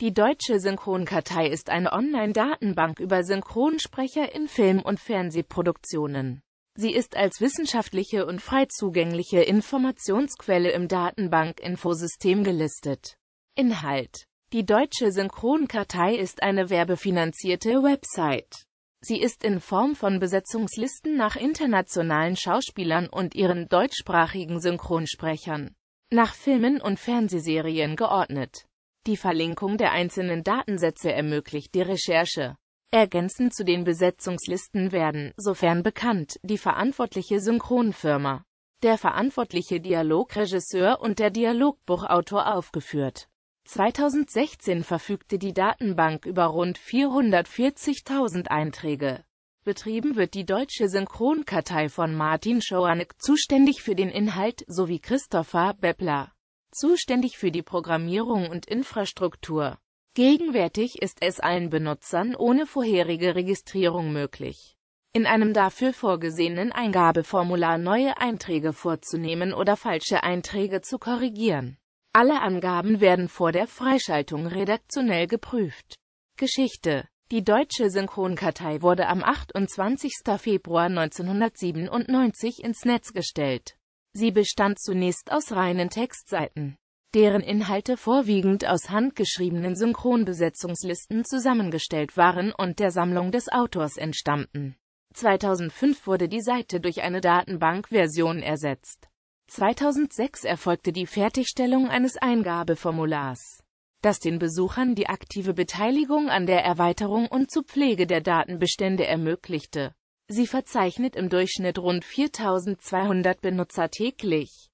Die Deutsche Synchronkartei ist eine Online-Datenbank über Synchronsprecher in Film- und Fernsehproduktionen. Sie ist als wissenschaftliche und frei zugängliche Informationsquelle im Datenbank-Infosystem gelistet. Inhalt Die Deutsche Synchronkartei ist eine werbefinanzierte Website. Sie ist in Form von Besetzungslisten nach internationalen Schauspielern und ihren deutschsprachigen Synchronsprechern, nach Filmen und Fernsehserien geordnet. Die Verlinkung der einzelnen Datensätze ermöglicht die Recherche. Ergänzend zu den Besetzungslisten werden, sofern bekannt, die verantwortliche Synchronfirma, der verantwortliche Dialogregisseur und der Dialogbuchautor aufgeführt. 2016 verfügte die Datenbank über rund 440.000 Einträge. Betrieben wird die deutsche Synchronkartei von Martin Schoanek, zuständig für den Inhalt, sowie Christopher Beppler zuständig für die Programmierung und Infrastruktur. Gegenwärtig ist es allen Benutzern ohne vorherige Registrierung möglich, in einem dafür vorgesehenen Eingabeformular neue Einträge vorzunehmen oder falsche Einträge zu korrigieren. Alle Angaben werden vor der Freischaltung redaktionell geprüft. Geschichte Die deutsche Synchronkartei wurde am 28. Februar 1997 ins Netz gestellt. Sie bestand zunächst aus reinen Textseiten, deren Inhalte vorwiegend aus handgeschriebenen Synchronbesetzungslisten zusammengestellt waren und der Sammlung des Autors entstammten. 2005 wurde die Seite durch eine Datenbankversion ersetzt. 2006 erfolgte die Fertigstellung eines Eingabeformulars, das den Besuchern die aktive Beteiligung an der Erweiterung und zur Pflege der Datenbestände ermöglichte. Sie verzeichnet im Durchschnitt rund 4200 Benutzer täglich.